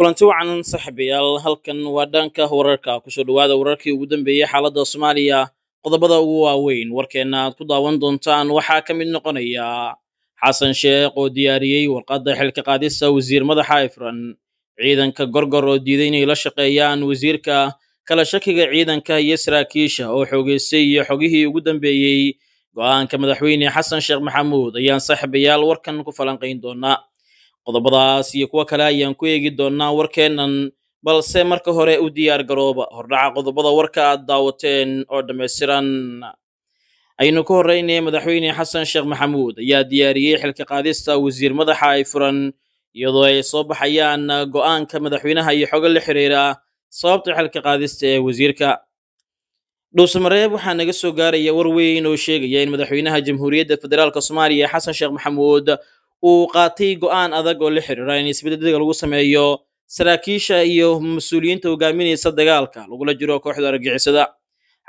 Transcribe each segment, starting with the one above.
kulanti wacan saaxiibayaal halkan waa dhanka wararka kusoo dhawaada wararkii ugu dambeeyey xaaladda soomaaliya qodobada ugu waaweyn warkeenna aad ku daawan doontaan waxaa ka mid noqonaya xasan sheekh oo diyaariyey warqadda xilka qaadista wasiir madaxa ifran ciidanka gorgor oo diiday inay la shaqeeyaan wasiirka kala shakiga ciidanka iyo saraakiisha oo xoogeystay iyo xogihii ugu dambeeyey go'aanka madaxweyne xasan sheekh maxamuud ayaan saaxiibayaal warkan ku falanqayn doonaa qodobadaas iyo kuwo kale ayaan ku eegi doonnaa warkeennan balse marka hore u diyaar garooba hordhaca qodobada warka aad daawateen oo dhammaystiran aynu ka horraynaya madaxweyne xasan sheekh maxamuud ayaa diyaariyey xilka qaadista wasiir madaxa ay furan iyadoo ay soo baxayaan go'aanka madaxweynaha iyo xogo la xiriira sababta xilka qaadista ee wasiirka dhuusamareeb waxaa naga soo gaaraya war weyn oo sheegaya in madaxweynaha jamhuuriyadda federaalka soomaaliya xasan sheekh maxamuud uu qaatay go'aan adag oo la xiriira in isbeddelada lagu sameeyo saraakiisha iyo mas-uuliyiinta hogaaminaysa dagaalka lagula jiro kooxda argixisada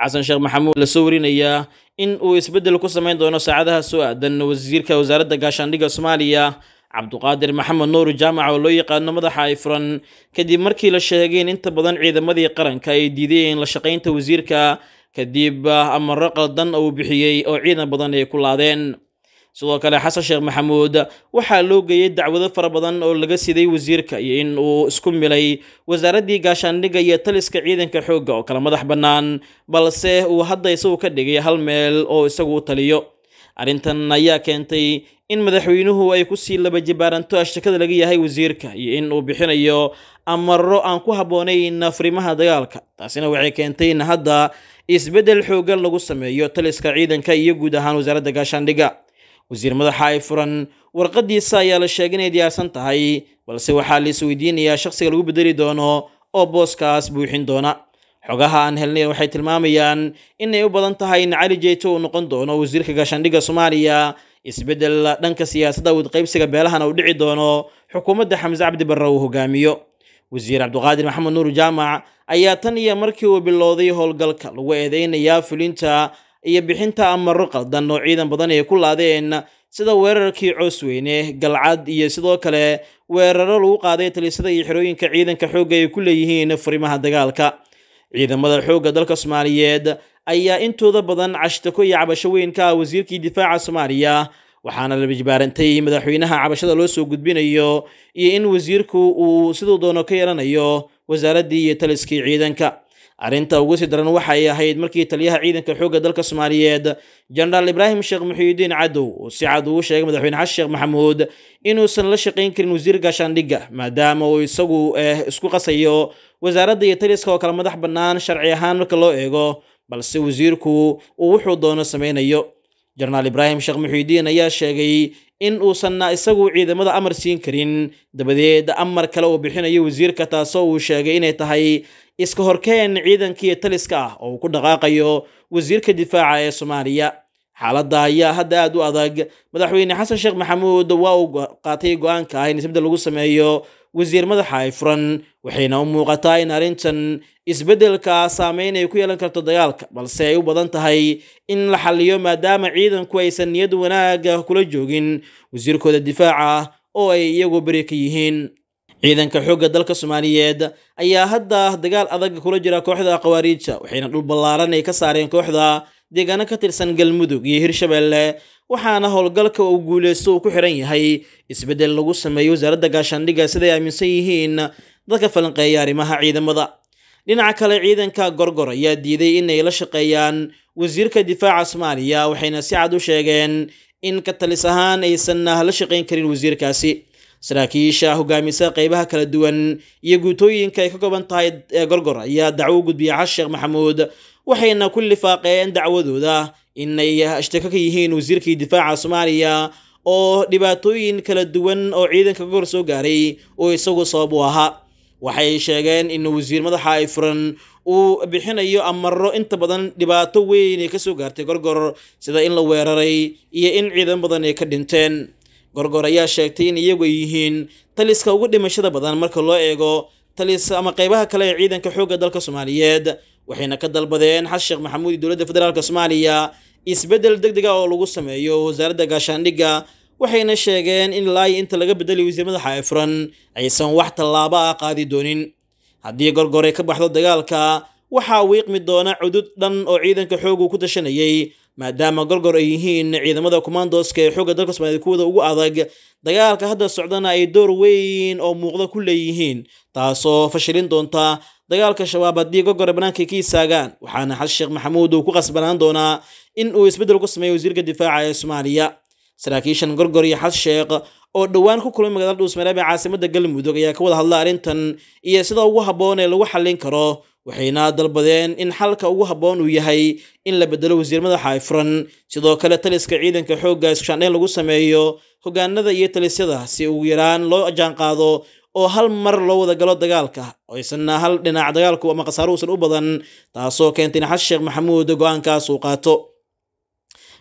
xasan sheekh maxamuud la soo warinaya in uu isbeddel ku samayn doono saacadaha soo aadan wasiirka wasaaradda gaashaandhigga soomaaliya cabduqaadir maxamed nuur jaamac oo loo yaqaano madaxa ay furan kadib markii la sheegay in inta badan ciidamadii qaranka ay diideen la shaqaynta wasiirka kadib ah, amaro qaldan uu bixiyey oo ciidan badan ay ku laadeen sidoo kale xasan sheekh maxamuud waxaa loo geeyey dacwado fara badan oo laga siday wasiirka iyo in uu isku milay wasaaraddii gaashaandhigga iyo taliska ciidanka xoogga oo kale madax bannaan balse uu hadda isagu ka dhigay hal meel oo isagu u taliyo arrintan ayaa keentay in madaxweynuhu ay ku sii labajibaaranto shakada laga yahay wasiirka iyo in uu bixinayo amaro aan ku habboonayn farimaha dagaalka taasina waxay keentay in hadda isbeddel xooggan lagu sameeyo taliska ciidanka iyo guud ahaan wasaaradda gaashaandhigga wasiir madaxa ay furan warqaddiisa ayaa la sheegay inay diyaarsan tahay balse waxaa la isweydiinayaa shaqsiga lagu beddeli doono oo booskaas buuxin doona xogaha aan helnayn waxay tilmaamayaan inay u badan tahay in cali jeeto uu noqon doono wasiirka gaashaandhigga soomaaliya isbeddel dhanka siyaasadda wadqaybsiga beelahana uu dhici doono xukuumadda xamse cabdi barre uu hogaamiyo wasiir cabdiqaadir maxamed nuur jaamac ayaa tan iyo markii uu bilowday howlgalka lagu eedeynayaa fulinta iyo bixinta amaro qaldan oo ciidan badan ay ku laadeen sida weerarkii coosweyne galcad iyo sidoo kale weeraro lagu qaaday talisada iyo xerooyinka ciidanka xoogga ay ku leeyihiin furimaha dagaalka ciidamada xoogga dalka soomaaliyeed ayaa intooda badan cashtako iyo cabasho weyn ka ah wasiirkii difaaca soomaaliya waxaana la bijbaarantay madaxweynaha cabashada loo soo gudbinayo iyo in wasiirku uu siduu doono ka yeelanayo wasaaraddii iyo taliskii ciidanka arrinta ugu sii daran waxaay ahayd markii taliyaha ciidanka xoogga dalka soomaaliyeed jenaraal ibraahim sheekh muxiidiin cadow uu si cad ugu sheegay madaxweyne xasan sheekh maxamuud inuusan la shaqayn karin wasiir gaashaandhigga maadaama uu isagu eh isku qasayo wasaaradda iyo taliska oo kale madax bannaan sharci ahaan marka loo eego balse wasiirku uu wuxuu doono samaynayo jenaraal ibraahim sheekh muxiudiin ayaa sheegay in uusanna isagu ciidamada amar siin karin dabadeed amar kale uu bixinayo wasiirka taasoo uu sheegay inay tahay iska horkeen ciidankiiyo taliska ah oo uu ku dhaqaaqayo wasiirka difaaca ee soomaaliya xaaladda ayaa hadda aada u adag madaxweyne xasan sheekh maxamuud waa uu qaatay go-aanka ah in isbeddel lagu sameeyo wasiir madaxa ay furan waxayna u muuqataa in arrintan isbeddelka saameyn ay ku yeelan karto dagaalka balse ay u badan tahay in la xalliyo maadaama ciidanku aysan niyad wanaaga kula joogin wasiirkooda difaaca oo ay iyagu beri ka yihiin ciidanka xoogga dalka soomaaliyeed ayaa hadda dagaal adag kula jira kooxda khawaariija waxayna dhul ballaaran ay ka saareen kooxda deegaano ka tirsan galmudug iyo hirshabeelle waxaana howlgalka uu guuleysto uu ku xiran yahay isbeddel lagu sameeyo wasaaradda gaashaandhigga siday aaminsan yihiin dadka falanqeeya arrimaha ciidamada dhinaca kale ciidanka gorgor ayaa diiday inay la shaqeeyaan wasiirka difaaca soomaaliya waxayna si cad u sheegeen in katalis ahaan aysan la shaqayn karin wasiirkaasi saraakiisha hogaamisa qaybaha kala duwan iyo guutooyinka ay ka koban tahay ee gorgor ayaa dacwo u gudbiya sheekh maxamuud waxayna ku lifaaqeen dacwadooda inay shtako ka yihiin wasiirkii difaaca soomaaliya oo dhibaatooyin kala duwan oo ciidanka gogor soo gaaray oo isagu sabab u ahaa waxay sheegeen in wasiir madaxa ay furan uu bixinayo amaro inta badan dhibaato weyn ee kasoo gaartay gorgor sida in la weeraray iyo in ciidan badan ay ka dhinteen gorgor ayaa sheegtay in iyagu ay yihiin taliska ugu dhimashada badan marka loo eego talis ama qaybaha kale ee ciidanka xoogga dalka soomaaliyeed waxayna ka dalbadeen xasan sheekh maxamuud iyo dowladda federaalka soomaaliya isbeddel deg dega ah oo lagu sameeyo wasaaradda gaashaandhigga waxayna sheegeen in ilaayi inta laga beddelay wasiir madaxa ee furan aysan wax tallaabo ah qaadi doonin haddii gorgor ay ka baxdo dagaalka waxaa wiiqmi doona cudud dhan oo ciidanka xoogu ku tashanayay maadaama gorgor ay yihiin ciidamada commandoska ee xoogga dalka soomaaliyed kuwooda ugu adag dagaalka hadda socdana ay door weyn oo muuqda ku leeyihiin taasoo fashilin doonta dagaalka shabaab haddii gorgore banaanka ka istaagaan waxaana xasan sheekh maxamuud uu ku qasbanaan doonaa in uu isbeddel ku sameeyo wasiirka difaaca ee soomaaliya saraakiishan gorgor iyo xas sheekh oo dhowaan ku kulmay magaalada dhuusmareeb ee caasimada galmudug ayaa ka wada hadla arrintan iyo sida ugu habboon ee lagu xallin karo waxayna dalbadeen in xalka ugu habboon uu yahay in la bedelo wasiir madaxa ay furan sidoo kale taliska ciidanka xoogga iskushaandhayn lagu sameeyo hoggaanada iyo talisyada si ugu yaraan loo ajaanqaado oo hal mar loo wada galo dagaalka oysanna hal dhinac dagaalku ama khasaaro uusan u badan taasoo keentay in xasan sheekh maxamuud go-aankaas uu qaato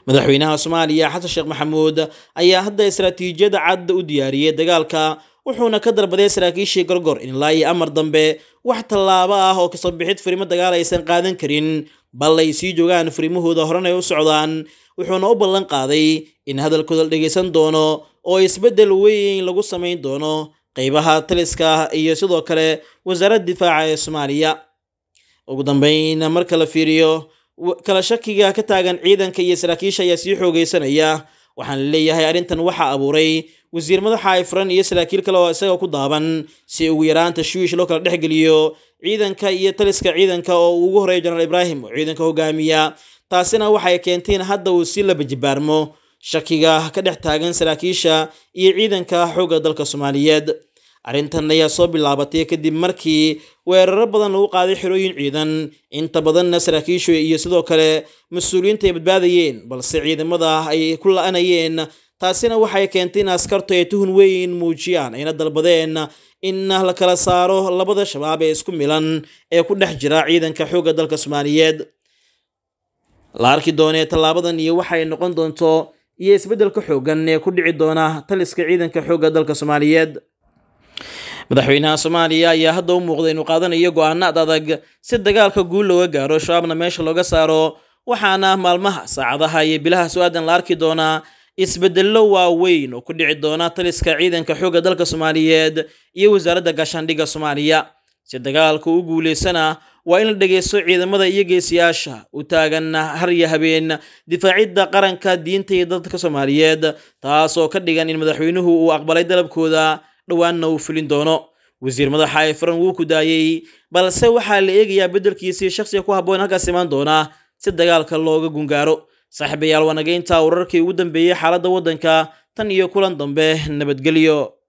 madaxweynaha soomaaliya xasan sheekh maxamuud ayaa hadda istaraatiijiyada cad u diyaariyey dagaalka wuxuuna ka dalbaday saraakiishii gorgor in ilaa iyo amar dambe wax tallaabo ah oo kasoo bixid furimo dagaal aysan qaadan karin bal ay sii joogaan furimahooda horanay u socdaan wuxuuna u ballan qaaday in hadalkooda la dhegaysan doono oo isbeddel weyn lagu samayn doono qaybaha taliska ah iyo sidoo kale wasaaradda difaaca ee soomaaliya ugu dambeyn marka la fiiriyo kala shakiga ka taagan ciidanka iyo saraakiisha ayaa sii xoogaysanaya waxaana leeyahay arrintan waxaa abuuray wasiir madaxa ifran iyo saraakiil kale oo isaga ku daaban si ugu yaraan tashwiish loo kala dhexgeliyo ciidanka iyo taliska ciidanka oo uu ugu horeeyo jenaraal ibraahim oo ciidanka hogaamiya taasina waxay keentay in hadda uu si la bajibaarmo shakiga ka dhex taagan saraakiisha iyo ciidanka xoogga dalka soomaaliyeed arrintan ayaa soo bilaabatay kadib markii weeraro badan lagu qaaday xirooyin ciidan inta badanna saraakiishu iyo sidoo kale mas-uuliyiinta ay badbaadayeen balse ciidamada ay ku la'anayeen taasina waxay keentay in askartu ay tuhun weyn muujiyaan ayna dalbadeen in la kala saaro labada shabaab ee isku milan ee ku dhex jira ciidanka xoogga dalka soomaaliyeed la arki doonee tallaabadan iyo waxay noqon doonto iyo isbeddelka xooggan ee ku dhici doona taliska ciidanka xoogga dalka soomaaliyeed madaxweynaha soomaaliya ayaa hadda u muuqda inuu qaadanayo go aanaad adag si dagaalka guul looga gaaro shabaabna meesha looga saaro waxaana maalmaha saacadaha iyo bilaha su-aadan la arki doonaa isbeddello waaweyn oo ku dhici doona taliska ciidanka xoogga dalka soomaaliyeed iyo wasaaradda gaashaandhigga soomaaliya si dagaalka u guulaysana waa in la dhegaysto ciidamada iyo geesiyaasha u taagan har iyo habeen difaacidda qaranka diinta iyo dadka soomaaliyeed taasoo ka dhigan in madaxweynuhu uu aqbalay dalabkooda dhowaanna uu fulin doono wasiir madaxa ay furan wuu ku daayey balse waxaa la eegayaa beddelkiisii shaqsiga ku habboon halkaas imaan doonaa si dagaalka looga gungaaro saaxiibayaal waa wararkii ugu dambeeyey xaaladda waddanka tan iyo kulan dambe nabadgelyo